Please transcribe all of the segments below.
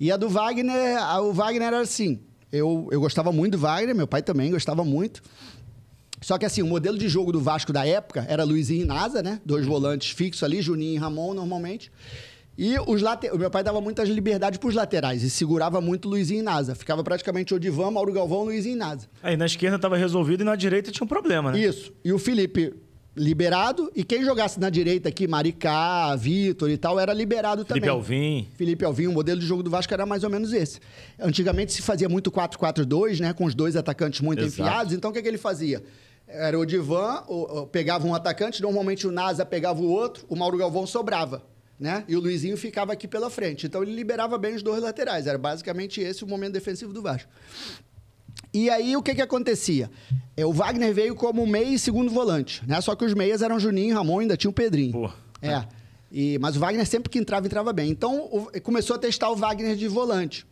E a do Wagner, a, o Wagner era assim. Eu, eu gostava muito do Wagner, meu pai também gostava muito. Só que assim, o modelo de jogo do Vasco da época era Luizinho e Nasa, né? Dois volantes fixos ali, Juninho e Ramon normalmente. E os later... o meu pai dava muitas liberdades para os laterais e segurava muito Luizinho e Nasa. Ficava praticamente Odivan, Mauro Galvão, Luizinho e Nasa. Aí na esquerda estava resolvido e na direita tinha um problema, né? Isso. E o Felipe liberado. E quem jogasse na direita aqui, Maricá, Vitor e tal, era liberado Felipe também. Felipe Alvim. Felipe Alvim, o modelo de jogo do Vasco era mais ou menos esse. Antigamente se fazia muito 4-4-2, né? Com os dois atacantes muito Exato. enfiados. Então o que, é que ele fazia? Era o Divan, o, o, pegava um atacante, normalmente o Nasa pegava o outro, o Mauro Galvão sobrava. Né? E o Luizinho ficava aqui pela frente. Então ele liberava bem os dois laterais. Era basicamente esse o momento defensivo do Vasco. E aí, o que que acontecia? É, o Wagner veio como meia e segundo volante, né? Só que os meias eram Juninho, Ramon e ainda tinha o Pedrinho. Pô. É. E, mas o Wagner sempre que entrava, entrava bem. Então, o, começou a testar o Wagner de volante.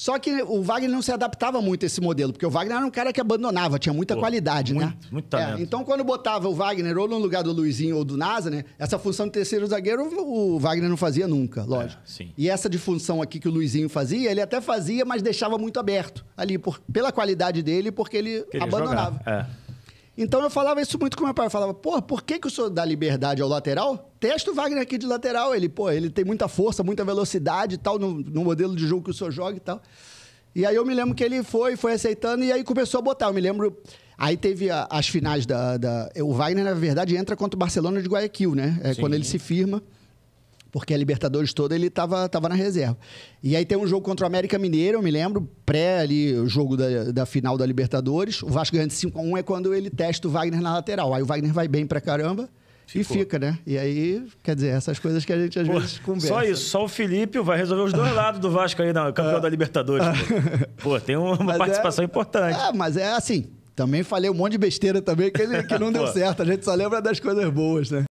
Só que o Wagner não se adaptava muito a esse modelo, porque o Wagner era um cara que abandonava, tinha muita Pô, qualidade, né? muito, né? Muito talento. É, então, quando botava o Wagner ou no lugar do Luizinho ou do Nasa, né? Essa função de terceiro zagueiro o Wagner não fazia nunca, lógico. É, e essa de função aqui que o Luizinho fazia, ele até fazia, mas deixava muito aberto ali, por, pela qualidade dele, porque ele Queria abandonava. Jogar, é. Então eu falava isso muito com meu pai. Eu falava, por que, que o senhor dá liberdade ao lateral? Testa o Wagner aqui de lateral. Ele, pô, ele tem muita força, muita velocidade e tal, no, no modelo de jogo que o senhor joga e tal. E aí eu me lembro que ele foi, foi aceitando e aí começou a botar. Eu me lembro. Aí teve a, as finais da, da, O Wagner, na verdade, entra contra o Barcelona de Guayaquil, né? É Sim. quando ele se firma porque a Libertadores toda ele estava tava na reserva. E aí tem um jogo contra o América Mineiro, eu me lembro, pré ali o jogo da, da final da Libertadores. O Vasco ganha de 5x1 é quando ele testa o Wagner na lateral. Aí o Wagner vai bem pra caramba. Ficou. E fica, né? E aí, quer dizer, essas coisas que a gente às pô, vezes conversa. Só isso, só o Felipe vai resolver os dois lados do Vasco aí, na é campeão ah. da Libertadores. Pô, pô tem uma mas é participação é, importante. É, mas é assim, também falei um monte de besteira também que, ele, que não deu certo. A gente só lembra das coisas boas, né?